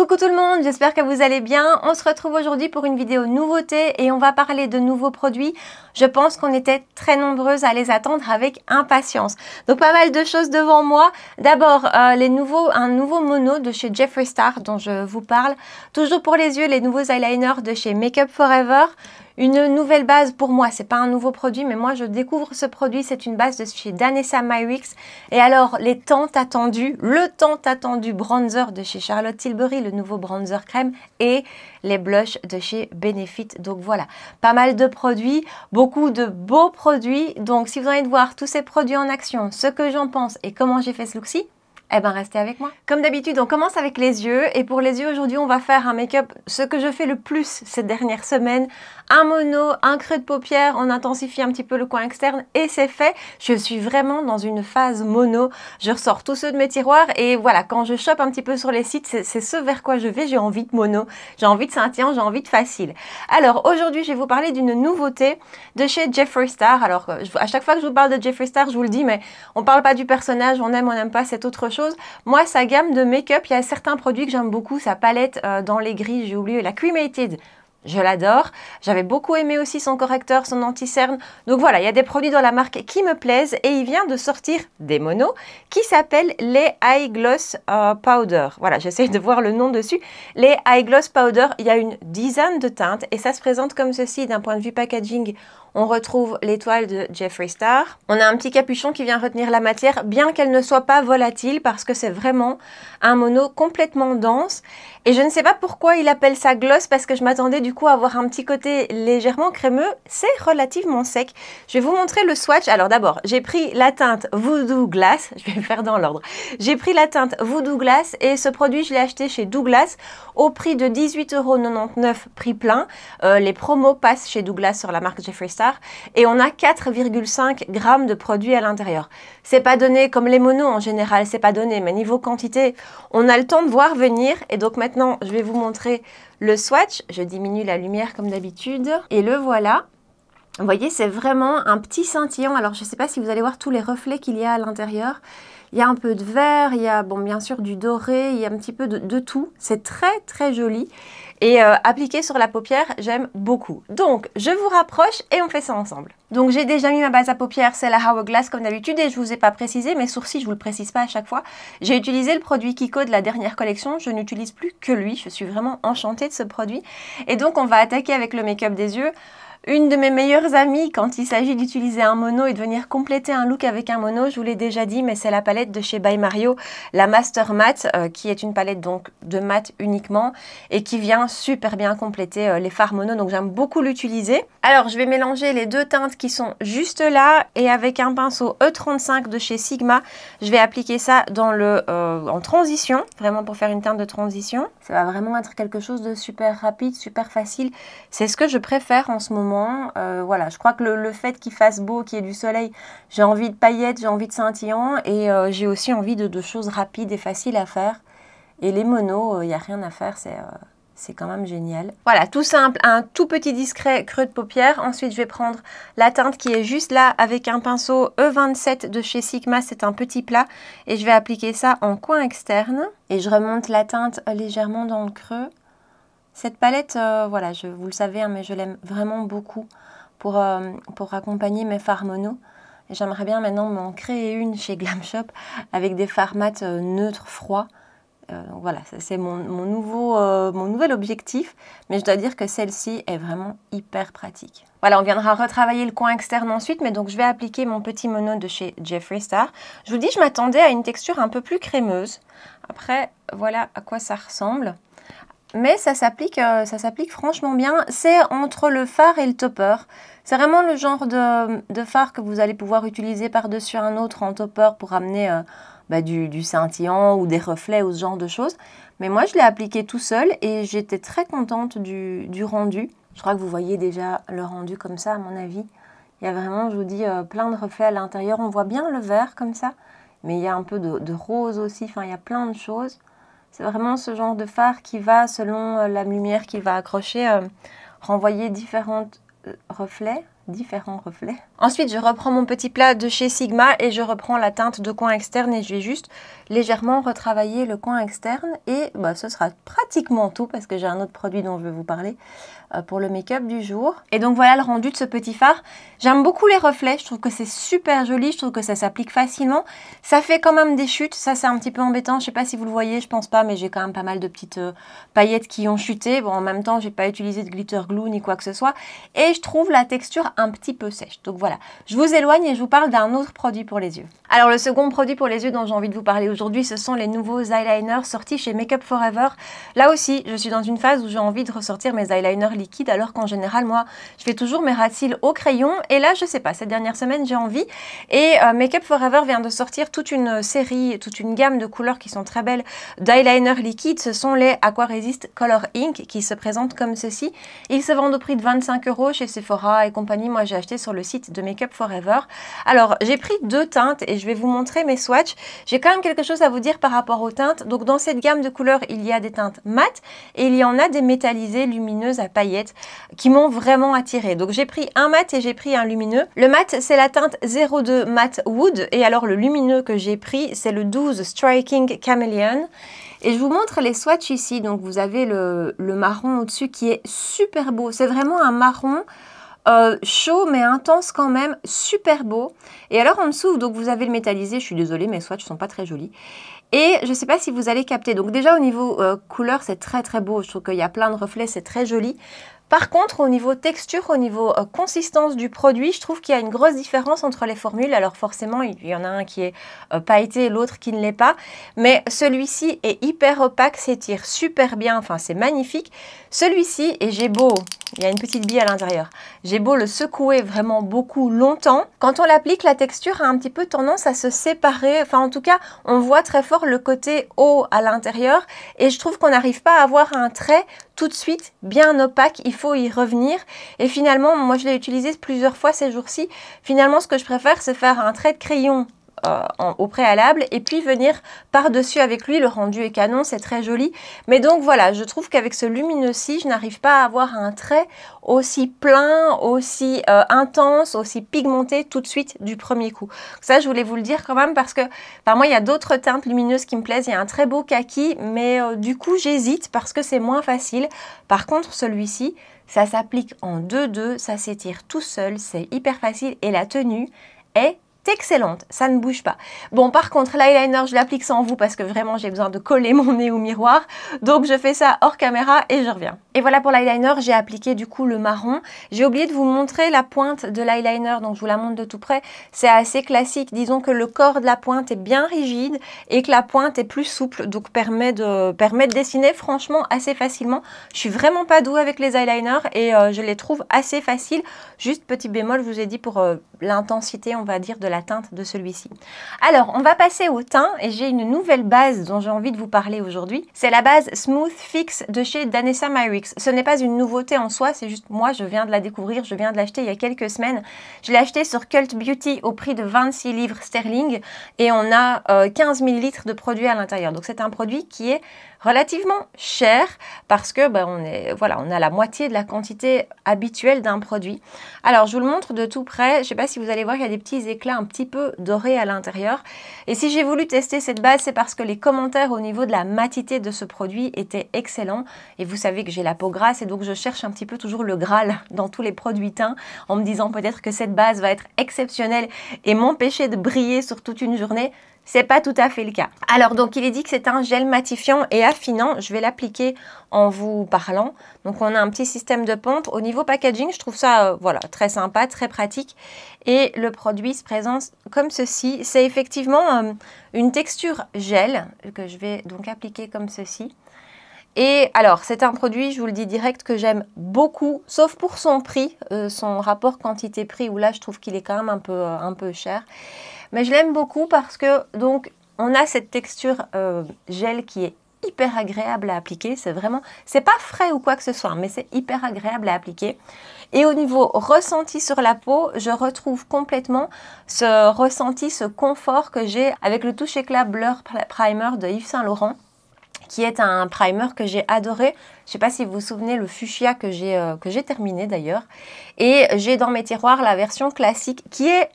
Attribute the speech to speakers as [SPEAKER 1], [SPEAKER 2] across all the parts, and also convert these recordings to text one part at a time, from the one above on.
[SPEAKER 1] Coucou tout le monde, j'espère que vous allez bien. On se retrouve aujourd'hui pour une vidéo nouveauté et on va parler de nouveaux produits. Je pense qu'on était très nombreuses à les attendre avec impatience. Donc pas mal de choses devant moi. D'abord, euh, un nouveau mono de chez Jeffree Star dont je vous parle. Toujours pour les yeux, les nouveaux eyeliners de chez Makeup Forever. Une nouvelle base pour moi, c'est pas un nouveau produit, mais moi je découvre ce produit, c'est une base de chez Danessa Myrix. Et alors, les tant attendus, le temps attendu bronzer de chez Charlotte Tilbury, le nouveau bronzer crème et les blushs de chez Benefit. Donc voilà, pas mal de produits, beaucoup de beaux produits. Donc si vous allez voir tous ces produits en action, ce que j'en pense et comment j'ai fait ce look-ci, eh bien, restez avec moi. Comme d'habitude, on commence avec les yeux. Et pour les yeux, aujourd'hui, on va faire un make-up. Ce que je fais le plus cette dernière semaine un mono, un creux de paupière, on intensifie un petit peu le coin externe et c'est fait. Je suis vraiment dans une phase mono. Je ressors tous ceux de mes tiroirs et voilà, quand je chope un petit peu sur les sites, c'est ce vers quoi je vais. J'ai envie de mono, j'ai envie de scintillant, j'ai envie de facile. Alors aujourd'hui, je vais vous parler d'une nouveauté de chez Jeffree Star. Alors, euh, à chaque fois que je vous parle de Jeffree Star, je vous le dis, mais on parle pas du personnage, on aime, on n'aime pas, cette autre chose moi, sa gamme de make-up, il y a certains produits que j'aime beaucoup. Sa palette euh, dans les gris, j'ai oublié, la Cremated. Je l'adore. J'avais beaucoup aimé aussi son correcteur, son anti-cerne. Donc voilà, il y a des produits dans la marque qui me plaisent et il vient de sortir des monos qui s'appellent les Eye Gloss euh, Powder. Voilà, j'essaie de voir le nom dessus. Les Eye Gloss Powder, il y a une dizaine de teintes et ça se présente comme ceci d'un point de vue packaging on retrouve l'étoile de Jeffrey Star. On a un petit capuchon qui vient retenir la matière, bien qu'elle ne soit pas volatile, parce que c'est vraiment un mono complètement dense. Et je ne sais pas pourquoi il appelle ça gloss, parce que je m'attendais du coup à avoir un petit côté légèrement crémeux. C'est relativement sec. Je vais vous montrer le swatch. Alors d'abord, j'ai pris la teinte Voodoo Glass. Je vais le faire dans l'ordre. J'ai pris la teinte Voodoo Glass et ce produit, je l'ai acheté chez Douglas au prix de 18,99€ prix plein. Euh, les promos passent chez Douglas sur la marque Jeffrey Star et on a 4,5 grammes de produits à l'intérieur. C'est pas donné comme les monos en général, c'est pas donné, mais niveau quantité, on a le temps de voir venir. Et donc maintenant, je vais vous montrer le swatch. Je diminue la lumière comme d'habitude et le voilà. Vous voyez, c'est vraiment un petit scintillant. Alors, je ne sais pas si vous allez voir tous les reflets qu'il y a à l'intérieur. Il y a un peu de vert, il y a bon, bien sûr du doré, il y a un petit peu de, de tout. C'est très très joli. Et euh, appliqué sur la paupière, j'aime beaucoup. Donc, je vous rapproche et on fait ça ensemble. Donc, j'ai déjà mis ma base à paupières, c'est la Hourglass comme d'habitude et je ne vous ai pas précisé, mes sourcils, je vous le précise pas à chaque fois. J'ai utilisé le produit Kiko de la dernière collection, je n'utilise plus que lui, je suis vraiment enchantée de ce produit. Et donc, on va attaquer avec le make-up des yeux. Une de mes meilleures amies quand il s'agit d'utiliser un mono et de venir compléter un look avec un mono, je vous l'ai déjà dit, mais c'est la palette de chez By Mario, la Master Matte, euh, qui est une palette donc de matte uniquement et qui vient super bien compléter euh, les fards mono, donc j'aime beaucoup l'utiliser. Alors je vais mélanger les deux teintes qui sont juste là et avec un pinceau E35 de chez Sigma, je vais appliquer ça dans le, euh, en transition, vraiment pour faire une teinte de transition. Ça va vraiment être quelque chose de super rapide, super facile. C'est ce que je préfère en ce moment euh, voilà, je crois que le, fait qu'il fasse beau, qu'il y ait du soleil, j'ai envie de paillettes, j'ai envie de scintillants et euh, j'ai aussi envie de, choses rapides et faciles à faire. Et les monos, il euh, n'y a rien à faire, c'est c'est quand même génial. Voilà, tout simple, un tout petit discret creux de paupière. Ensuite, je vais prendre la teinte qui est juste là avec un pinceau E27 de chez Sigma. C'est un petit plat et je vais appliquer ça en coin externe. Et je remonte la teinte légèrement dans le creux. Cette palette, euh, voilà, je, vous le savez, hein, mais je l'aime vraiment beaucoup pour, euh, pour accompagner mes fards mono. J'aimerais bien maintenant m'en créer une chez Glam Shop avec des fards mat euh, neutres, froids. voilà, c'est mon, nouveau, mon nouvel objectif, mais je dois dire que celle-ci est vraiment hyper pratique. Voilà, on viendra retravailler le coin externe ensuite, mais donc je vais appliquer mon petit mono de chez Jeffree Star. Je vous dis, je m'attendais à une texture un peu plus crémeuse. Après, voilà à quoi ça ressemble mais ça s'applique, euh, ça s'applique franchement bien. C'est entre le phare et le topper. C'est vraiment le genre de, de, phare que vous allez pouvoir utiliser par-dessus un autre en topper pour amener euh, bah, du, du, scintillant ou des reflets ou ce genre de choses. Mais moi, je l'ai appliqué tout seul et j'étais très contente du, rendu. Je crois que vous voyez déjà le rendu comme ça, à mon avis. Il y a vraiment, je vous dis, euh, plein de reflets à l'intérieur. On voit bien le vert comme ça, mais il y a un peu de, de rose aussi. Enfin, il y a plein de choses. C'est vraiment ce genre de phare qui va, selon euh, la lumière qu'il va accrocher, euh, renvoyer différents euh, reflets, différents reflets Ensuite, je reprends mon petit plat de chez Sigma et je reprends la teinte de coin externe et je vais juste légèrement retravailler le coin externe et bah, ce sera pratiquement tout parce que j'ai un autre produit dont je vais vous parler euh, pour le make-up du jour. Et donc voilà le rendu de ce petit fard. J'aime beaucoup les reflets, je trouve que c'est super joli, je trouve que ça s'applique facilement. Ça fait quand même des chutes, ça c'est un petit peu embêtant, je ne sais pas si vous le voyez, je pense pas, mais j'ai quand même pas mal de petites euh, paillettes qui ont chuté. Bon, en même temps, j'ai pas utilisé de glitter glue ni quoi que ce soit et je trouve la texture un petit peu sèche. Donc voilà je vous éloigne et je vous parle d'un autre produit pour les yeux. Alors le second produit pour les yeux dont j'ai envie de vous parler aujourd'hui, ce sont les nouveaux eyeliners sortis chez Makeup Forever. Là aussi, je suis dans une phase où j'ai envie de ressortir mes eyeliners liquides alors qu'en général, moi, je fais toujours mes cils au crayon. Et là, je sais pas, cette dernière semaine, j'ai envie. Et euh, Makeup Forever vient de sortir toute une série, toute une gamme de couleurs qui sont très belles d'eyeliner liquides. Ce sont les Aqua Color Ink qui se présentent comme ceci. Ils se vendent au prix de 25 euros chez Sephora et compagnie. Moi, j'ai acheté sur le site de Makeup Forever. Alors, j'ai pris deux teintes et je vais vous montrer mes swatchs. J'ai quand même quelque chose à vous dire par rapport aux teintes. Donc, dans cette gamme de couleurs, il y a des teintes mates et il y en a des métallisées lumineuses à paillettes qui m'ont vraiment attirée. Donc, j'ai pris un mat et j'ai pris un lumineux. Le mat, c'est la teinte 02 Matte Wood et alors le lumineux que j'ai pris, c'est le 12 Striking Chameleon. Et je vous montre les swatchs ici. Donc, vous avez le marron au-dessus qui est super beau. C'est vraiment un marron euh, chaud mais intense quand même, super beau. Et alors en dessous, donc vous avez le métallisé, je suis désolée, mes swatchs sont pas très jolis. Et je ne sais pas si vous allez capter. Donc déjà au niveau euh, couleur, c'est très très beau. Je trouve qu'il y a plein de reflets, c'est très joli. Par contre, au niveau texture, au niveau euh, consistance du produit, je trouve qu'il y a une grosse différence entre les formules. Alors forcément, il y en a un qui est pailleté l'autre qui ne l'est pas. Mais celui-ci est hyper opaque, s'étire super bien, enfin c'est magnifique. Celui-ci, et j'ai beau il y a une petite bille à l'intérieur. J'ai beau le secouer vraiment beaucoup longtemps. Quand on l'applique, la texture a un petit peu tendance à se séparer. Enfin, en tout cas, on voit très fort le côté haut à l'intérieur. Et je trouve qu'on n'arrive pas à avoir un trait tout de suite bien opaque. Il faut y revenir. Et finalement, moi, je l'ai utilisé plusieurs fois ces jours-ci. Finalement, ce que je préfère, c'est faire un trait de crayon euh, au préalable et puis venir par-dessus avec lui. Le rendu est canon, c'est très joli. Mais donc voilà, je trouve qu'avec ce lumineux-ci, je n'arrive pas à avoir un trait aussi plein, aussi euh, intense, aussi pigmenté tout de suite du premier coup. Ça, je voulais vous le dire quand même parce que par moi, il y a d'autres teintes lumineuses qui me plaisent. Il y a un très beau kaki, mais euh, du coup, j'hésite parce que c'est moins facile. Par contre, celui-ci, ça s'applique en 2-2, ça s'étire tout seul, c'est hyper facile et la tenue est excellente, ça ne bouge pas. Bon, par contre, l'eyeliner, je l'applique sans vous parce que vraiment, j'ai besoin de coller mon nez au miroir. Donc, je fais ça hors caméra et je reviens. Et voilà pour l'eyeliner, j'ai appliqué du coup le marron. J'ai oublié de vous montrer la pointe de l'eyeliner, donc je vous la montre de tout près. C'est assez classique, disons que le corps de la pointe est bien rigide et que la pointe est plus souple, donc permet de, de dessiner franchement assez facilement. Je suis vraiment pas douée avec les eyeliner et euh, je les trouve assez faciles. Juste petit bémol, je vous ai dit pour... Euh, l'intensité, on va dire, de la teinte de celui-ci. Alors, on va passer au teint et j'ai une nouvelle base dont j'ai envie de vous parler aujourd'hui. C'est la base Smooth Fix de chez Danessa Myricks. Ce n'est pas une nouveauté en soi, c'est juste moi, je viens de la découvrir, je viens de l'acheter il y a quelques semaines. Je l'ai acheté sur Cult Beauty au prix de 26 livres sterling et on a 15 euh, 15 litres de produit à l'intérieur. Donc, c'est un produit qui est relativement cher parce que ben, on, est, voilà, on a la moitié de la quantité habituelle d'un produit. Alors je vous le montre de tout près, je sais pas si vous allez voir, il y a des petits éclats un petit peu dorés à l'intérieur. Et si j'ai voulu tester cette base, c'est parce que les commentaires au niveau de la matité de ce produit étaient excellents. Et vous savez que j'ai la peau grasse et donc je cherche un petit peu toujours le Graal dans tous les produits teints en me disant peut-être que cette base va être exceptionnelle et m'empêcher de briller sur toute une journée c'est pas tout à fait le cas. Alors donc il est dit que c'est un gel matifiant et affinant. Je vais l'appliquer en vous parlant. Donc on a un petit système de pompe. Au niveau packaging, je trouve ça euh, voilà très sympa, très pratique. Et le produit se présente comme ceci. C'est effectivement euh, une texture gel que je vais donc appliquer comme ceci. Et alors, c'est un produit, je vous le dis direct, que j'aime beaucoup, sauf pour son prix, euh, son rapport quantité-prix, où là, je trouve qu'il est quand même un peu, euh, un peu cher. Mais je l'aime beaucoup parce que, donc, on a cette texture euh, gel qui est hyper agréable à appliquer. C'est vraiment, c'est pas frais ou quoi que ce soit, mais c'est hyper agréable à appliquer. Et au niveau ressenti sur la peau, je retrouve complètement ce ressenti, ce confort que j'ai avec le touche éclat Blur Primer de Yves Saint Laurent qui est un primer que j'ai adoré. Je ne sais pas si vous vous souvenez le fuchsia euh, que j'ai terminé d'ailleurs. Et j'ai dans mes tiroirs la version classique qui est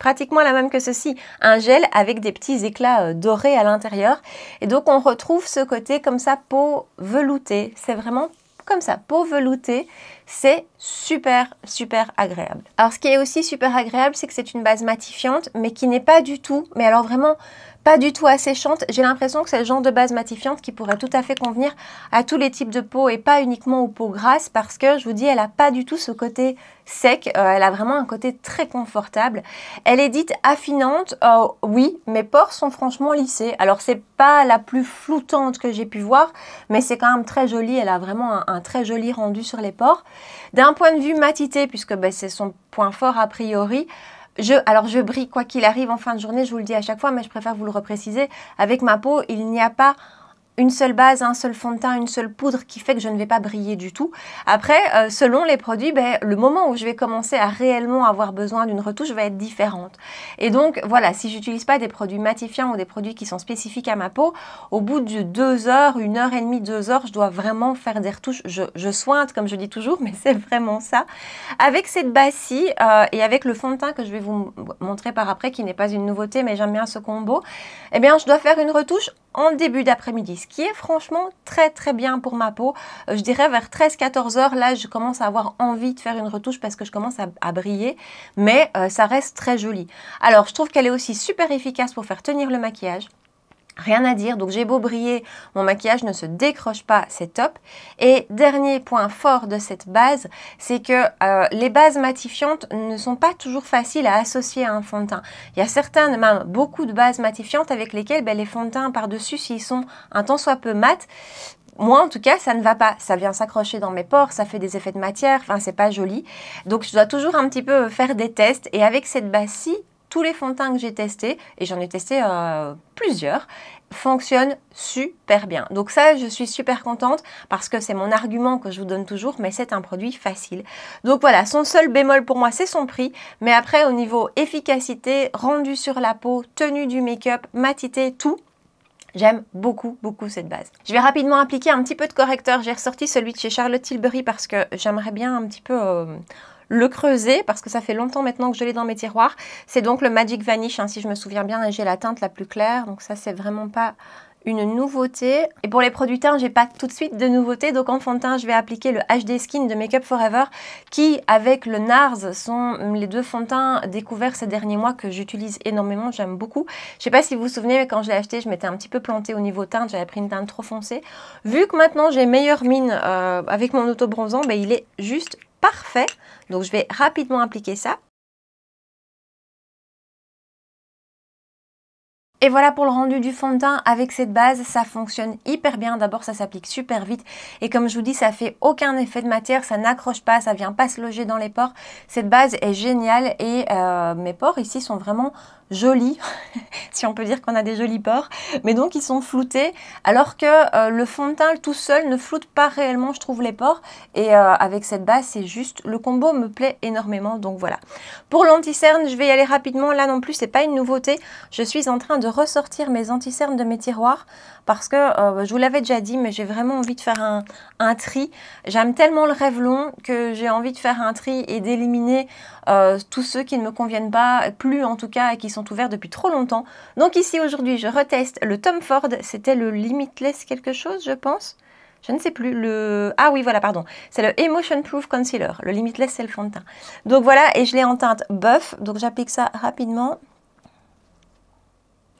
[SPEAKER 1] pratiquement la même que ceci, un gel avec des petits éclats euh, dorés à l'intérieur. Et donc on retrouve ce côté comme ça peau veloutée, c'est vraiment comme ça, peau veloutée, c'est super, super agréable. Alors ce qui est aussi super agréable, c'est que c'est une base matifiante, mais qui n'est pas du tout, mais alors vraiment pas du tout asséchante. J'ai l'impression que c'est le genre de base matifiante qui pourrait tout à fait convenir à tous les types de peau et pas uniquement aux peaux grasses parce que je vous dis, elle n'a pas du tout ce côté sec. Euh, elle a vraiment un côté très confortable. Elle est dite affinante, euh, oui, mes pores sont franchement lissés. Alors, c'est pas la plus floutante que j'ai pu voir, mais c'est quand même très joli. Elle a vraiment un, très joli rendu sur les pores. D'un point de vue matité, puisque ben, c'est son point fort a priori, je, alors je brille quoi qu'il arrive en fin de journée, je vous le dis à chaque fois, mais je préfère vous le repréciser. Avec ma peau, il n'y a pas une seule base, un seul fond de teint, une seule poudre qui fait que je ne vais pas briller du tout. Après, euh, selon les produits, ben, le moment où je vais commencer à réellement avoir besoin d'une retouche va être différente. Et donc, voilà, si j'utilise pas des produits matifiants ou des produits qui sont spécifiques à ma peau, au bout de deux heures, une heure et demie, deux heures, je dois vraiment faire des retouches. Je, sointe, comme je dis toujours, mais c'est vraiment ça. Avec cette base-ci euh, et avec le fond de teint que je vais vous montrer par après, qui n'est pas une nouveauté, mais j'aime bien ce combo, eh bien, je dois faire une retouche en début d'après-midi, ce qui est franchement très très bien pour ma peau. Euh, je dirais vers 13-14 heures, là je commence à avoir envie de faire une retouche parce que je commence à, briller, mais euh, ça reste très joli. Alors je trouve qu'elle est aussi super efficace pour faire tenir le maquillage. Rien à dire, donc j'ai beau briller, mon maquillage ne se décroche pas, c'est top. Et dernier point fort de cette base, c'est que euh, les bases matifiantes ne sont pas toujours faciles à associer à un fond de teint. Il y a certaines, même ben, beaucoup de bases matifiantes avec lesquelles ben, les fonds de teint par-dessus, s'ils sont un temps soit peu mat, moi en tout cas ça ne va pas, ça vient s'accrocher dans mes pores, ça fait des effets de matière, enfin c'est pas joli. Donc je dois toujours un petit peu faire des tests et avec cette base-ci, tous les fonds de teint que j'ai testés, et j'en ai testé euh, plusieurs, fonctionnent super bien. Donc ça, je suis super contente parce que c'est mon argument que je vous donne toujours, mais c'est un produit facile. Donc voilà, son seul bémol pour moi, c'est son prix. Mais après, au niveau efficacité, rendu sur la peau, tenue du make-up, matité, tout, J'aime beaucoup, beaucoup cette base. Je vais rapidement appliquer un petit peu de correcteur. J'ai ressorti celui de chez Charlotte Tilbury parce que j'aimerais bien un petit peu euh, le creuser parce que ça fait longtemps maintenant que je l'ai dans mes tiroirs. C'est donc le Magic Vanish, hein, si je me souviens bien, et j'ai la teinte la plus claire. Donc ça, c'est vraiment pas une nouveauté. Et pour les produits teints, j'ai pas tout de suite de nouveauté. Donc en fond de teint, je vais appliquer le HD Skin de Makeup Forever qui, avec le NARS, sont les deux fonds de teint découverts ces derniers mois que j'utilise énormément, j'aime beaucoup. Je sais pas si vous vous souvenez, mais quand je l'ai acheté, je m'étais un petit peu plantée au niveau teinte, j'avais pris une teinte trop foncée. Vu que maintenant j'ai meilleure mine euh, avec mon auto-bronzant, ben, il est juste Parfait. Donc, je vais rapidement appliquer ça. Et voilà pour le rendu du fond de teint avec cette base, ça fonctionne hyper bien. D'abord, ça s'applique super vite et comme je vous dis, ça fait aucun effet de matière, ça n'accroche pas, ça vient pas se loger dans les pores. Cette base est géniale et euh, mes pores ici sont vraiment jolis, si on peut dire qu'on a des jolis pores, mais donc ils sont floutés, alors que euh, le fond de teint tout seul ne floute pas réellement, je trouve, les pores. Et euh, avec cette base, c'est juste, le combo me plaît énormément, donc voilà. Pour l'anti-cerne, je vais y aller rapidement, là non plus, c'est pas une nouveauté. Je suis en train de ressortir mes anti-cernes de mes tiroirs parce que euh, je vous l'avais déjà dit, mais j'ai vraiment envie de faire un, tri. J'aime tellement le rêve long que j'ai envie de faire un tri et d'éliminer euh, tous ceux qui ne me conviennent pas, plus en tout cas, et qui sont ouverts depuis trop longtemps. Donc ici aujourd'hui, je reteste le Tom Ford, c'était le Limitless quelque chose, je pense. Je ne sais plus, le... Ah oui, voilà, pardon. C'est le Emotion Proof Concealer, le Limitless, c'est le fond de teint. Donc voilà, et je l'ai en teinte buff, donc j'applique ça rapidement.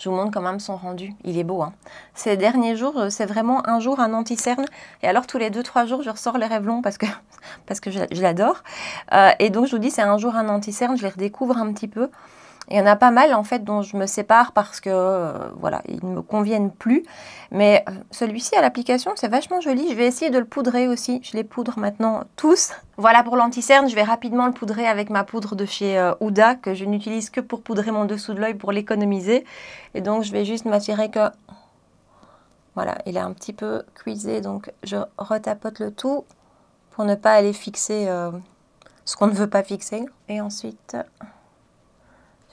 [SPEAKER 1] Je vous montre quand même son rendu. Il est beau. Hein. Ces derniers jours, euh, c'est vraiment un jour un anti-cerne. Et alors, tous les deux, trois jours, je ressors les rêves parce que, parce que je, l'adore. Euh, et donc, je vous dis, c'est un jour un anti-cerne. Je les redécouvre un petit peu il y en a pas mal en fait dont je me sépare parce que euh, voilà, ils ne me conviennent plus. Mais euh, celui-ci à l'application, c'est vachement joli. Je vais essayer de le poudrer aussi. Je les poudre maintenant tous. Voilà pour l'anti-cerne, je vais rapidement le poudrer avec ma poudre de chez euh, Ouda que je n'utilise que pour poudrer mon dessous de l'œil pour l'économiser. Et donc je vais juste m'assurer que voilà, il est un petit peu cuisé, donc je retapote le tout pour ne pas aller fixer ce qu'on ne veut pas fixer. Et ensuite,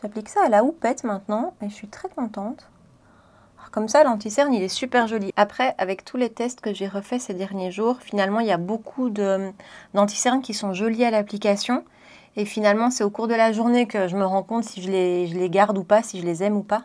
[SPEAKER 1] J'applique ça à la houppette maintenant et je suis très contente. comme ça, l'anticerne, il est super joli. Après, avec tous les tests que j'ai refaits ces derniers jours, finalement, il y a beaucoup d'anticernes qui sont jolis à l'application. Et finalement, c'est au cours de la journée que je me rends compte si je les garde ou pas, si je les aime ou pas.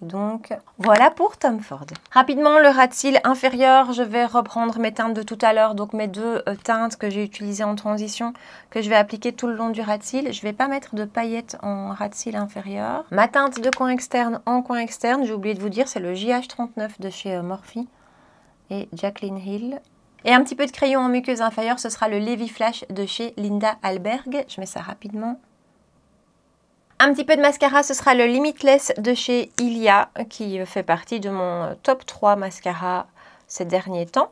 [SPEAKER 1] Donc voilà pour Tom Ford. Rapidement, le rat inférieur, je vais reprendre mes teintes de tout à l'heure, donc mes deux euh, teintes que j'ai utilisées en transition, que je vais appliquer tout le long du rat Je ne vais pas mettre de paillettes en rat inférieur. Ma teinte de coin externe en coin externe, j'ai oublié de vous dire, c'est le JH39 de chez euh, Morphe et Jacqueline Hill. Et un petit peu de crayon en muqueuse inférieure, ce sera le Levi Flash de chez Linda Alberg. Je mets ça rapidement. Un petit peu de mascara, ce sera le Limitless de chez Ilia qui fait partie de mon euh, top 3 mascara ces derniers temps.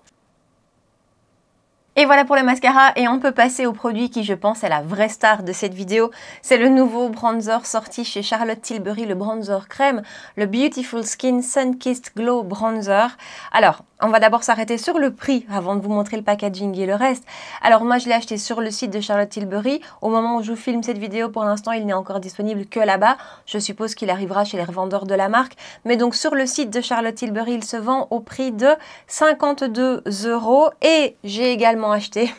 [SPEAKER 1] Et voilà pour le mascara et on peut passer au produit qui je pense est la vraie star de cette vidéo. C'est le nouveau bronzer sorti chez Charlotte Tilbury, le bronzer crème, le Beautiful Skin Sun Kissed Glow Bronzer. Alors, on va d'abord s'arrêter sur le prix avant de vous montrer le packaging et le reste. Alors moi je l'ai acheté sur le site de Charlotte Tilbury. Au moment où je vous filme cette vidéo, pour l'instant il n'est encore disponible que là-bas. Je suppose qu'il arrivera chez les revendeurs de la marque. Mais donc sur le site de Charlotte Tilbury, il se vend au prix de 52 euros. Et j'ai également acheté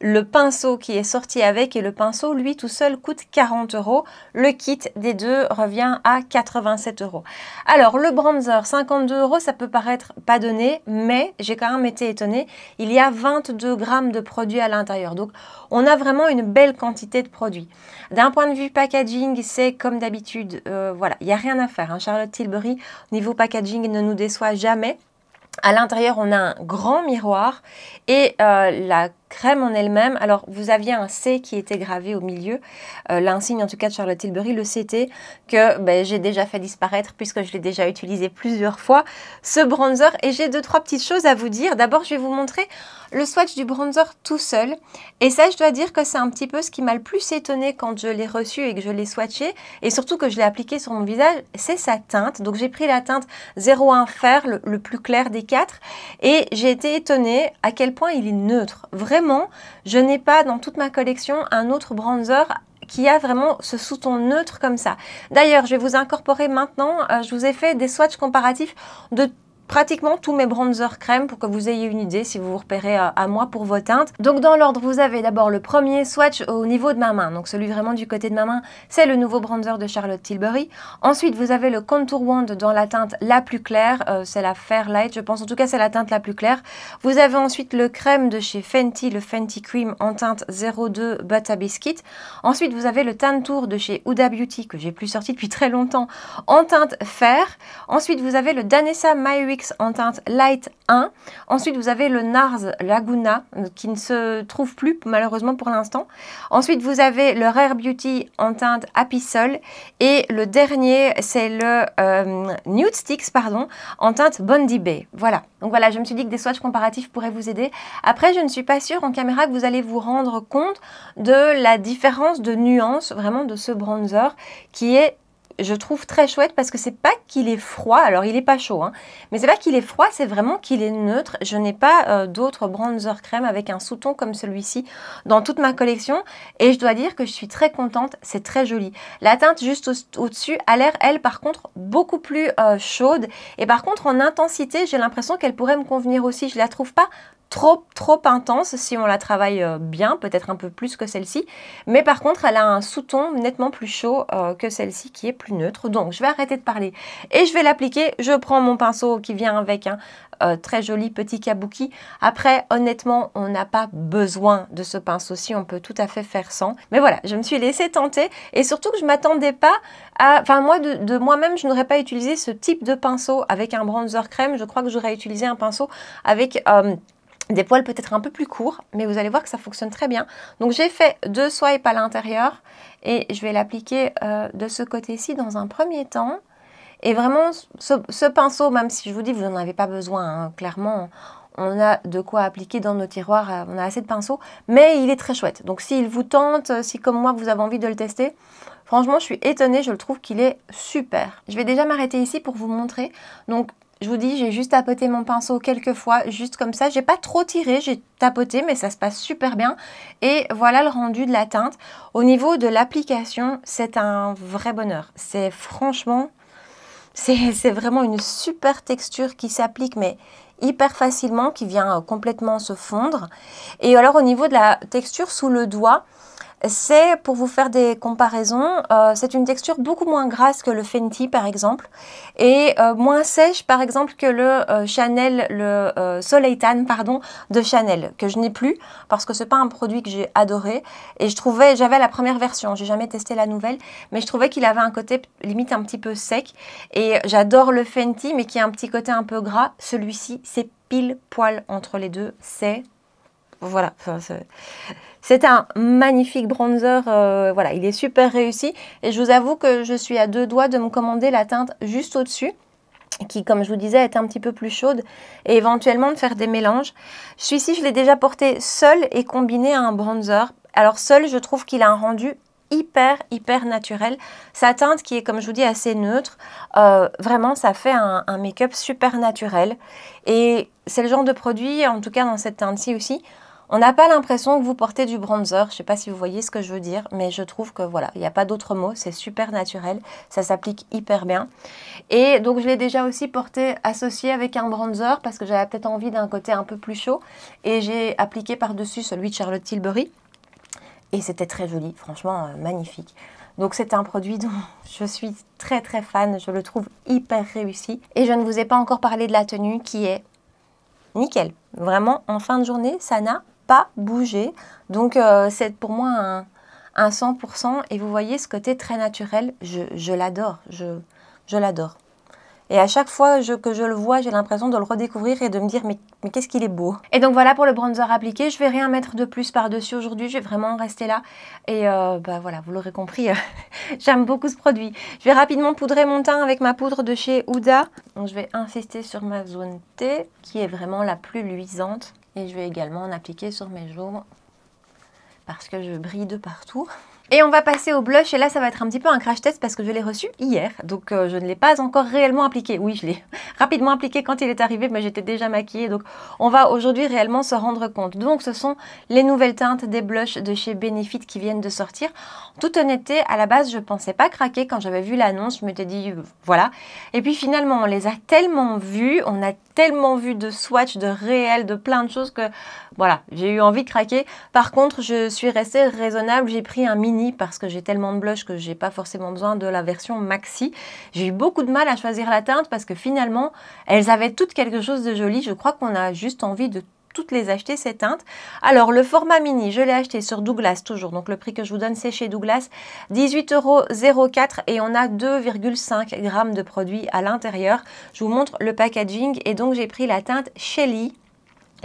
[SPEAKER 1] le pinceau qui est sorti avec et le pinceau, lui, tout seul, coûte 40 euros. Le kit des deux revient à 87 euros. Alors, le bronzer, 52 euros, ça peut paraître pas donné, mais j'ai quand même été étonnée. Il y a 22 grammes de produits à l'intérieur. Donc, on a vraiment une belle quantité de produits. D'un point de vue packaging, c'est comme d'habitude, euh, voilà, il n'y a rien à faire. Hein. Charlotte Tilbury, niveau packaging, ne nous déçoit jamais. À l'intérieur, on a un grand miroir et euh, la crème en elle-même, alors vous aviez un C qui était gravé au milieu, euh, l'insigne en tout cas de Charlotte Tilbury, le CT, que ben, j'ai déjà fait disparaître puisque je l'ai déjà utilisé plusieurs fois, ce bronzer. Et j'ai deux, trois petites choses à vous dire. D'abord, je vais vous montrer le swatch du bronzer tout seul. Et ça, je dois dire que c'est un petit peu ce qui m'a le plus étonné quand je l'ai reçu et que je l'ai swatché, et surtout que je l'ai appliqué sur mon visage, c'est sa teinte. Donc j'ai pris la teinte 01 fer, le, plus clair des quatre, et j'ai été étonnée à quel point il est neutre, vraiment je n'ai pas dans toute ma collection un autre bronzer qui a vraiment ce sous-ton neutre comme ça. D'ailleurs, je vais vous incorporer maintenant, euh, je vous ai fait des swatchs comparatifs de pratiquement tous mes bronzers crème pour que vous ayez une idée si vous vous repérez à, moi pour vos teintes. Donc dans l'ordre, vous avez d'abord le premier swatch au niveau de ma main, donc celui vraiment du côté de ma main, c'est le nouveau bronzer de Charlotte Tilbury. Ensuite, vous avez le Contour Wand dans la teinte la plus claire, euh, c'est la fair light je pense en tout cas c'est la teinte la plus claire. Vous avez ensuite le crème de chez Fenty, le Fenty Cream en teinte 02 Butter Biscuit. Ensuite, vous avez le Tan Tour de chez Huda Beauty que j'ai plus sorti depuis très longtemps en teinte fair Ensuite, vous avez le Danessa Myri en teinte Light 1. Ensuite, vous avez le NARS Laguna euh, qui ne se trouve plus malheureusement pour l'instant. Ensuite, vous avez le Rare Beauty en teinte Happy Et le dernier, c'est le euh, Nude Sticks pardon, en teinte Bondi Bay. Voilà. Donc voilà, je me suis dit que des swatchs comparatifs pourraient vous aider. Après, je ne suis pas sûre en caméra que vous allez vous rendre compte de la différence de nuance vraiment de ce bronzer qui est je trouve très chouette parce que c'est pas qu'il est froid, alors il est pas chaud, hein, mais c'est pas qu'il est froid, c'est vraiment qu'il est neutre. Je n'ai pas euh, d'autres bronzer crème avec un sous-ton comme celui-ci dans toute ma collection et je dois dire que je suis très contente, c'est très joli. La teinte juste au-dessus a l'air, elle, par contre, beaucoup plus euh, chaude et par contre en intensité, j'ai l'impression qu'elle pourrait me convenir aussi. Je la trouve pas trop, trop intense si on la travaille euh, bien, peut-être un peu plus que celle-ci. Mais par contre, elle a un sous-ton nettement plus chaud euh, que celle-ci qui est plus neutre. Donc, je vais arrêter de parler et je vais l'appliquer. Je prends mon pinceau qui vient avec un euh, très joli petit kabuki. Après, honnêtement, on n'a pas besoin de ce pinceau-ci. On peut tout à fait faire sans. Mais voilà, je me suis laissée tenter et surtout que je ne m'attendais pas à... Enfin, moi, de, moi-même, je n'aurais pas utilisé ce type de pinceau avec un bronzer crème. Je crois que j'aurais utilisé un pinceau avec des poils peut-être un peu plus courts, mais vous allez voir que ça fonctionne très bien. Donc j'ai fait deux swipes à l'intérieur et je vais l'appliquer euh, de ce côté-ci dans un premier temps. Et vraiment, ce, pinceau, même si je vous dis, vous n'en avez pas besoin, hein, clairement, on a de quoi appliquer dans nos tiroirs, euh, on a assez de pinceaux, mais il est très chouette. Donc s'il vous tente, euh, si comme moi vous avez envie de le tester, franchement je suis étonnée, je le trouve qu'il est super. Je vais déjà m'arrêter ici pour vous montrer. Donc je vous dis, j'ai juste tapoté mon pinceau quelques fois, juste comme ça. J'ai pas trop tiré, j'ai tapoté, mais ça se passe super bien. Et voilà le rendu de la teinte. Au niveau de l'application, c'est un vrai bonheur. C'est franchement, c'est vraiment une super texture qui s'applique, mais hyper facilement, qui vient euh, complètement se fondre. Et alors au niveau de la texture sous le doigt, c'est, pour vous faire des comparaisons, euh, c'est une texture beaucoup moins grasse que le Fenty par exemple et euh, moins sèche par exemple que le euh, Chanel, le Soleil Tan pardon, de Chanel que je n'ai plus parce que c'est pas un produit que j'ai adoré et je trouvais, j'avais la première version, j'ai jamais testé la nouvelle mais je trouvais qu'il avait un côté limite un petit peu sec et j'adore le Fenty mais qui a un petit côté un peu gras, celui-ci c'est pile poil entre les deux, c'est... Voilà, c'est un magnifique bronzer, euh, voilà, il est super réussi. Et je vous avoue que je suis à deux doigts de me commander la teinte juste au-dessus qui, comme je vous disais, est un petit peu plus chaude et éventuellement de faire des mélanges. Celui-ci, je l'ai déjà porté seul et combiné à un bronzer. Alors seul, je trouve qu'il a un rendu hyper, hyper naturel. Sa teinte qui est, comme je vous dis, assez neutre, euh, vraiment, ça fait un, un make-up super naturel. Et c'est le genre de produit, en tout cas dans cette teinte-ci aussi, on n'a pas l'impression que vous portez du bronzer. Je ne sais pas si vous voyez ce que je veux dire, mais je trouve que voilà, il n'y a pas d'autre mot. C'est super naturel. Ça s'applique hyper bien. Et donc, je l'ai déjà aussi porté associé avec un bronzer parce que j'avais peut-être envie d'un côté un peu plus chaud. Et j'ai appliqué par-dessus celui de Charlotte Tilbury. Et c'était très joli, franchement euh, magnifique. Donc c'est un produit dont je suis très très fan, je le trouve hyper réussi. Et je ne vous ai pas encore parlé de la tenue qui est nickel. Vraiment, en fin de journée, ça n'a pas bouger, Donc euh, c'est pour moi un, 100%. Et vous voyez ce côté très naturel, je l'adore, je, je l'adore. Et à chaque fois que je le vois, j'ai l'impression de le redécouvrir et de me dire mais, qu'est-ce qu'il est beau. Et donc voilà pour le bronzer appliqué, je vais rien mettre de plus par-dessus aujourd'hui, je vais vraiment rester là. Et euh, bah voilà, vous l'aurez compris, euh, j'aime beaucoup ce produit. Je vais rapidement poudrer mon teint avec ma poudre de chez ouda Donc je vais insister sur ma zone T qui est vraiment la plus luisante. Et je vais également en appliquer sur mes joues parce que je brille de partout. Et on va passer au blush, et là ça va être un petit peu un crash test parce que je l'ai reçu hier, donc euh, je ne l'ai pas encore réellement appliqué. Oui, je l'ai rapidement appliqué quand il est arrivé, mais j'étais déjà maquillée, donc on va aujourd'hui réellement se rendre compte. Donc ce sont les nouvelles teintes des blushs de chez Benefit qui viennent de sortir. En toute honnêteté, à la base je pensais pas craquer quand j'avais vu l'annonce, je m'étais dit voilà. Et puis finalement on les a tellement vus, on a tellement vu de swatch, de réel, de plein de choses que voilà, j'ai eu envie de craquer. Par contre, je suis restée raisonnable, j'ai pris un mini parce que j'ai tellement de blush que j'ai pas forcément besoin de la version maxi. J'ai eu beaucoup de mal à choisir la teinte parce que finalement, elles avaient toutes quelque chose de joli. Je crois qu'on a juste envie de toutes les acheter ces teintes. Alors le format mini, je l'ai acheté sur Douglas toujours, donc le prix que je vous donne c'est chez Douglas, 18,04€ et on a 2,5 grammes de produit à l'intérieur. Je vous montre le packaging et donc j'ai pris la teinte Shelly.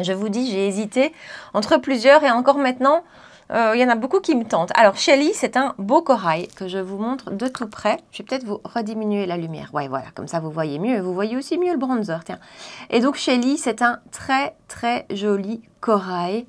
[SPEAKER 1] Je vous dis, j'ai hésité entre plusieurs et encore maintenant, euh, il y en a beaucoup qui me tentent. Alors, Shelly, c'est un beau corail que je vous montre de tout près. Je vais peut-être vous rediminuer la lumière. Ouais, voilà, comme ça vous voyez mieux et vous voyez aussi mieux le bronzer, tiens. Et donc, Shelly, c'est un très, très joli corail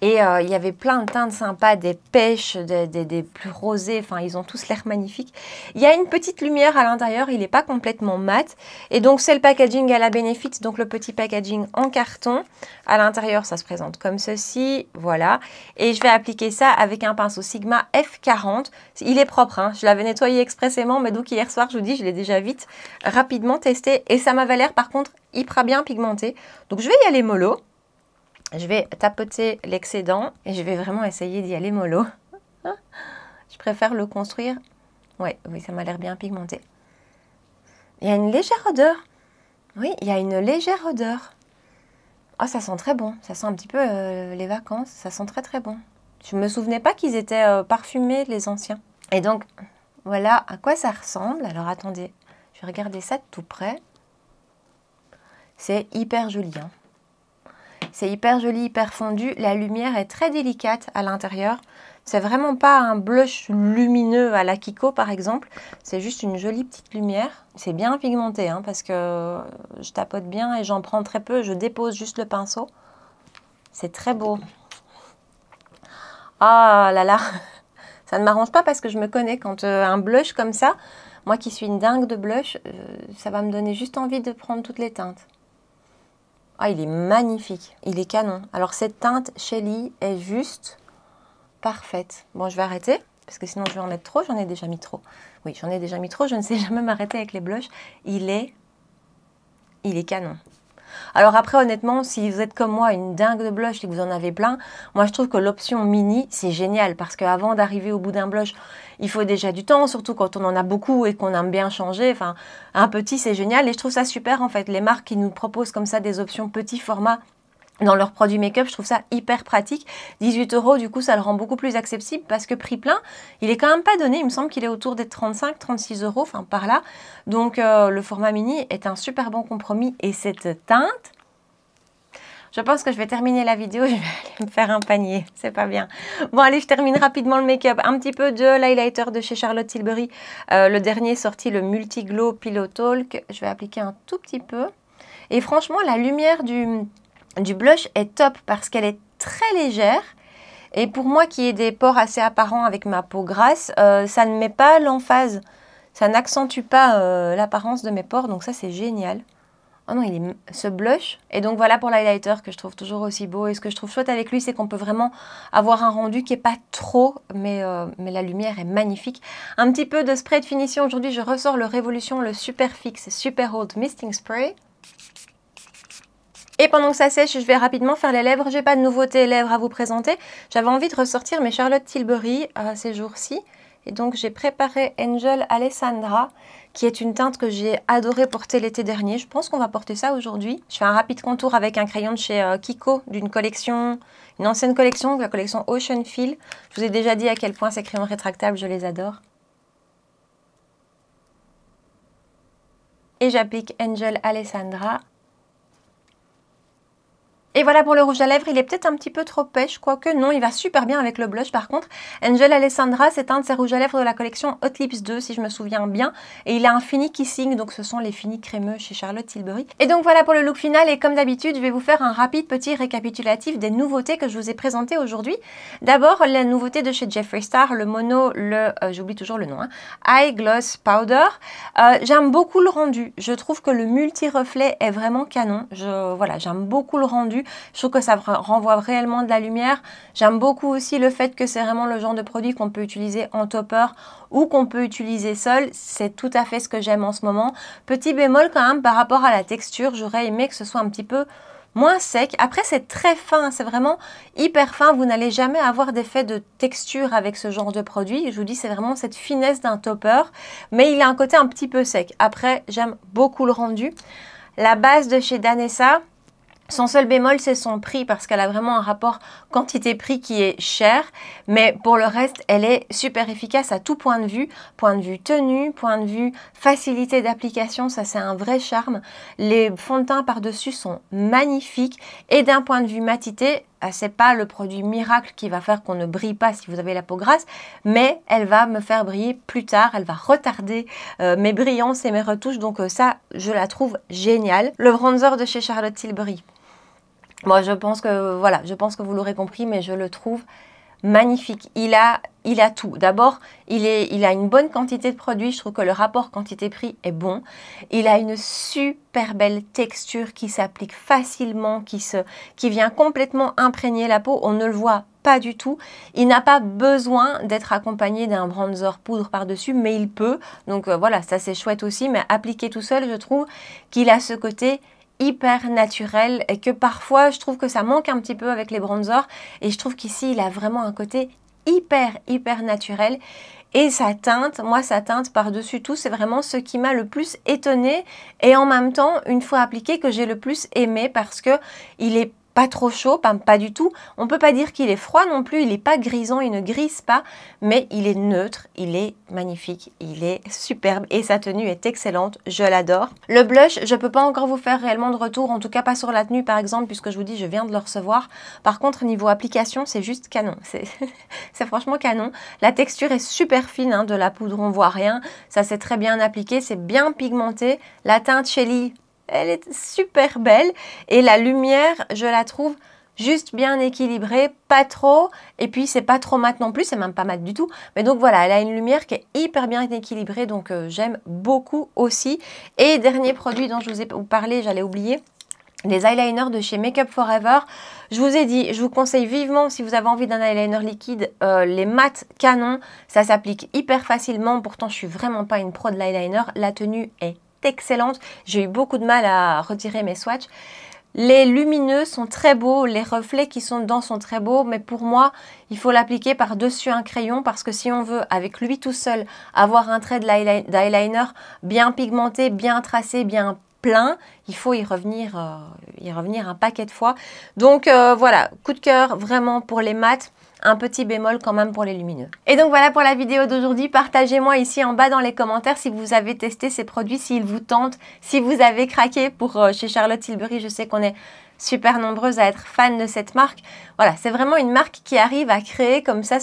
[SPEAKER 1] et euh, il y avait plein de teintes sympas, des pêches, des, plus rosés, enfin ils ont tous l'air magnifiques. Il y a une petite lumière à l'intérieur, il n'est pas complètement mat. Et donc c'est le packaging à la Benefit, donc le petit packaging en carton. À l'intérieur ça se présente comme ceci, voilà. Et je vais appliquer ça avec un pinceau Sigma F40. Il est propre, hein. je l'avais nettoyé expressément, mais donc hier soir je vous dis, je l'ai déjà vite, rapidement testé. Et ça m'avait l'air par contre hyper bien pigmenté. Donc je vais y aller mollo. Je vais tapoter l'excédent et je vais vraiment essayer d'y aller mollo. je préfère le construire. Ouais, oui, ça m'a l'air bien pigmenté. Il y a une légère odeur. Oui, il y a une légère odeur. Ah, ça sent très bon. Ça sent un petit peu euh, les vacances. Ça sent très très bon. Je me souvenais pas qu'ils étaient euh, parfumés, les anciens. Et donc, voilà à quoi ça ressemble. Alors attendez, je vais regarder ça de tout près. C'est hyper joli. Hein. C'est hyper joli, hyper fondu. La lumière est très délicate à l'intérieur. C'est vraiment pas un blush lumineux à la Kiko par exemple. C'est juste une jolie petite lumière. C'est bien pigmenté hein, parce que je tapote bien et j'en prends très peu. Je dépose juste le pinceau. C'est très beau. Ah oh là là Ça ne m'arrange pas parce que je me connais. Quand euh, un blush comme ça, moi qui suis une dingue de blush, euh, ça va me donner juste envie de prendre toutes les teintes. Ah, il est magnifique. Il est canon. Alors, cette teinte Shelly est juste parfaite. Bon, je vais arrêter parce que sinon je vais en mettre trop. J'en ai déjà mis trop. Oui, j'en ai déjà mis trop. Je ne sais jamais m'arrêter avec les blushs. Il est... Il est canon. Alors après, honnêtement, si vous êtes comme moi, une dingue de blush et que vous en avez plein, moi je trouve que l'option mini, c'est génial parce qu'avant d'arriver au bout d'un blush il faut déjà du temps, surtout quand on en a beaucoup et qu'on aime bien changer. Enfin, un petit, c'est génial. Et je trouve ça super, en fait, les marques qui nous proposent comme ça des options petit format dans leurs produits make-up, je trouve ça hyper pratique. 18 euros, du coup, ça le rend beaucoup plus accessible parce que prix plein, il est quand même pas donné. Il me semble qu'il est autour des 35, 36 euros, enfin par là. Donc, euh, le format mini est un super bon compromis et cette teinte, je pense que je vais terminer la vidéo, je vais aller me faire un panier, c'est pas bien. Bon allez, je termine rapidement le make-up. Un petit peu de l'highlighter de chez Charlotte Tilbury. Euh, le dernier sorti, le Multi Glow Pillow Talk. Je vais appliquer un tout petit peu. Et franchement, la lumière du, blush est top parce qu'elle est très légère. Et pour moi qui ai des pores assez apparents avec ma peau grasse, euh, ça ne met pas l'emphase. Ça n'accentue pas euh, l'apparence de mes pores, donc ça c'est génial. Oh non, il est, ce blush. Et donc voilà pour l'highlighter que je trouve toujours aussi beau. Et ce que je trouve chouette avec lui, c'est qu'on peut vraiment avoir un rendu qui n'est pas trop, mais, euh, mais la lumière est magnifique. Un petit peu de spray de finition. Aujourd'hui, je ressors le Révolution, le Super Fix Super Hold Misting Spray. Et pendant que ça sèche, je vais rapidement faire les lèvres. J'ai pas de nouveautés lèvres à vous présenter. J'avais envie de ressortir mes Charlotte Tilbury à euh, ces jours-ci. Et donc, j'ai préparé Angel Alessandra, qui est une teinte que j'ai adoré porter l'été dernier. Je pense qu'on va porter ça aujourd'hui. Je fais un rapide contour avec un crayon de chez euh, Kiko, d'une collection, une ancienne collection, la collection Ocean Feel. Je vous ai déjà dit à quel point ces crayons rétractables, je les adore. Et j'applique Angel Alessandra et voilà pour le rouge à lèvres, il est peut-être un petit peu trop pêche, quoique non, il va super bien avec le blush par contre. Angel Alessandra, c'est un de ses rouges à lèvres de la collection Hot Lips 2 si je me souviens bien. Et il a un fini kissing, donc ce sont les finis crémeux chez Charlotte Tilbury. Et donc voilà pour le look final et comme d'habitude, je vais vous faire un rapide petit récapitulatif des nouveautés que je vous ai présentées aujourd'hui. D'abord, la nouveauté de chez Jeffree Star, le mono, le, euh, j'oublie toujours le nom, hein, Eye Gloss Powder. Euh, j'aime beaucoup le rendu, je trouve que le multi-reflet est vraiment canon. voilà, j'aime beaucoup le rendu. Je trouve que ça renvoie réellement de la lumière. J'aime beaucoup aussi le fait que c'est vraiment le genre de produit qu'on peut utiliser en topper ou qu'on peut utiliser seul. C'est tout à fait ce que j'aime en ce moment. Petit bémol quand même par rapport à la texture, j'aurais aimé que ce soit un petit peu moins sec. Après, c'est très fin, c'est vraiment hyper fin. Vous n'allez jamais avoir d'effet de texture avec ce genre de produit. Je vous dis, c'est vraiment cette finesse d'un topper, mais il a un côté un petit peu sec. Après, j'aime beaucoup le rendu. La base de chez Danessa, son seul bémol, c'est son prix parce qu'elle a vraiment un rapport quantité-prix qui est cher. Mais pour le reste, elle est super efficace à tout point de vue. Point de vue tenue, point de vue facilité d'application, ça c'est un vrai charme. Les fonds de teint par-dessus sont magnifiques. Et d'un point de vue matité, ah, c'est pas le produit miracle qui va faire qu'on ne brille pas si vous avez la peau grasse, mais elle va me faire briller plus tard, elle va retarder euh, mes brillances et mes retouches, donc euh, ça, je la trouve géniale. Le bronzer de chez Charlotte Tilbury, moi, je pense que voilà, je pense que vous l'aurez compris, mais je le trouve magnifique. Il a, il a tout. D'abord, il, il a une bonne quantité de produits. Je trouve que le rapport quantité-prix est bon. Il a une super belle texture qui s'applique facilement, qui, se, qui vient complètement imprégner la peau. On ne le voit pas du tout. Il n'a pas besoin d'être accompagné d'un bronzer poudre par-dessus, mais il peut. Donc euh, voilà, ça c'est chouette aussi. Mais appliqué tout seul, je trouve qu'il a ce côté hyper naturel et que parfois je trouve que ça manque un petit peu avec les bronzers et je trouve qu'ici il a vraiment un côté hyper hyper naturel et sa teinte, moi sa teinte par-dessus tout, c'est vraiment ce qui m'a le plus étonné et en même temps, une fois appliqué, que j'ai le plus aimé parce que il est pas trop chaud, pas, du tout. On peut pas dire qu'il est froid non plus, il n'est pas grisant, il ne grise pas, mais il est neutre, il est magnifique, il est superbe et sa tenue est excellente, je l'adore. Le blush, je peux pas encore vous faire réellement de retour, en tout cas pas sur la tenue par exemple, puisque je vous dis, je viens de le recevoir. Par contre, niveau application, c'est juste canon, c'est franchement canon. La texture est super fine hein, de la poudre, on voit rien, ça s'est très bien appliqué, c'est bien pigmenté. La teinte Shelly, elle est super belle et la lumière, je la trouve juste bien équilibrée, pas trop, et puis c'est pas trop mat non plus, c'est même pas mat du tout. Mais donc voilà, elle a une lumière qui est hyper bien équilibrée, donc euh, j'aime beaucoup aussi. Et dernier produit dont je vous ai parlé, j'allais oublier, les eyeliners de chez Makeup Forever. Je vous ai dit, je vous conseille vivement si vous avez envie d'un eyeliner liquide, euh, les mats canon, ça s'applique hyper facilement. Pourtant, je suis vraiment pas une pro de l'eyeliner. La tenue est excellente. J'ai eu beaucoup de mal à retirer mes swatchs. Les lumineux sont très beaux, les reflets qui sont dedans sont très beaux, mais pour moi, il faut l'appliquer par-dessus un crayon parce que si on veut, avec lui tout seul, avoir un trait d'eyeliner bien pigmenté, bien tracé, bien plein, il faut y revenir, euh, y revenir un paquet de fois. Donc euh, voilà, coup de cœur vraiment pour les maths un petit bémol quand même pour les lumineux. Et donc voilà pour la vidéo d'aujourd'hui. Partagez-moi ici en bas dans les commentaires si vous avez testé ces produits, s'ils vous tentent, si vous avez craqué pour euh, chez Charlotte Tilbury. Je sais qu'on est super nombreuses à être fans de cette marque. Voilà, c'est vraiment une marque qui arrive à créer comme ça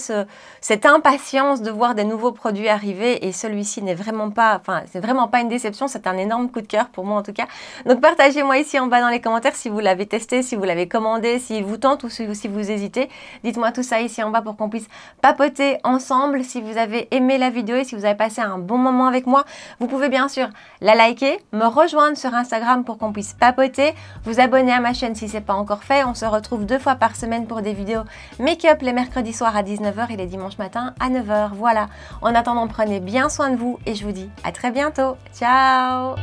[SPEAKER 1] cette impatience de voir des nouveaux produits arriver. Et celui-ci n'est vraiment pas, enfin, c'est vraiment pas une déception. C'est un énorme coup de cœur pour moi en tout cas. Donc partagez-moi ici en bas dans les commentaires si vous l'avez testé, si vous l'avez commandé, s'il si vous tente ou si, vous hésitez. Dites-moi tout ça ici en bas pour qu'on puisse papoter ensemble. Si vous avez aimé la vidéo et si vous avez passé un bon moment avec moi, vous pouvez bien sûr la liker, me rejoindre sur Instagram pour qu'on puisse papoter, vous abonner à ma chaîne si c'est pas encore fait. On se retrouve deux fois par semaine pour des vidéos make-up les mercredis soirs à 19h et les dimanches matins à 9h. Voilà. En attendant, prenez bien soin de vous et je vous dis à très bientôt. Ciao